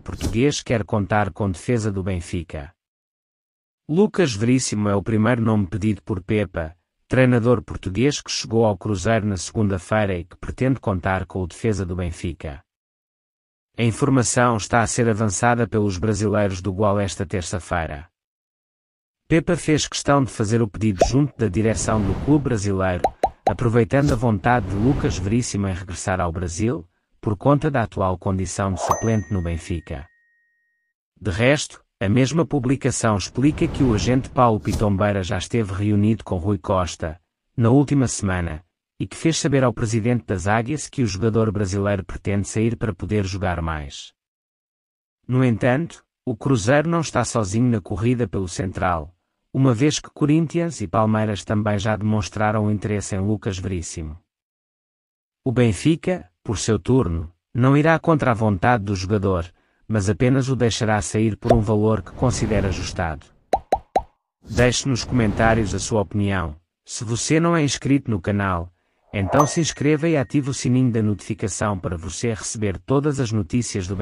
português quer contar com defesa do Benfica. Lucas Veríssimo é o primeiro nome pedido por Pepa, treinador português que chegou ao Cruzeiro na segunda-feira e que pretende contar com o defesa do Benfica. A informação está a ser avançada pelos brasileiros do Gual esta terça-feira. Pepa fez questão de fazer o pedido junto da direção do clube brasileiro, aproveitando a vontade de Lucas Veríssimo em regressar ao Brasil, por conta da atual condição de suplente no Benfica. De resto, a mesma publicação explica que o agente Paulo Pitombeira já esteve reunido com Rui Costa, na última semana, e que fez saber ao presidente das Águias que o jogador brasileiro pretende sair para poder jogar mais. No entanto, o Cruzeiro não está sozinho na corrida pelo Central, uma vez que Corinthians e Palmeiras também já demonstraram interesse em Lucas Veríssimo. O Benfica, por seu turno, não irá contra a vontade do jogador, mas apenas o deixará sair por um valor que considera ajustado. Deixe nos comentários a sua opinião. Se você não é inscrito no canal, então se inscreva e ative o sininho da notificação para você receber todas as notícias do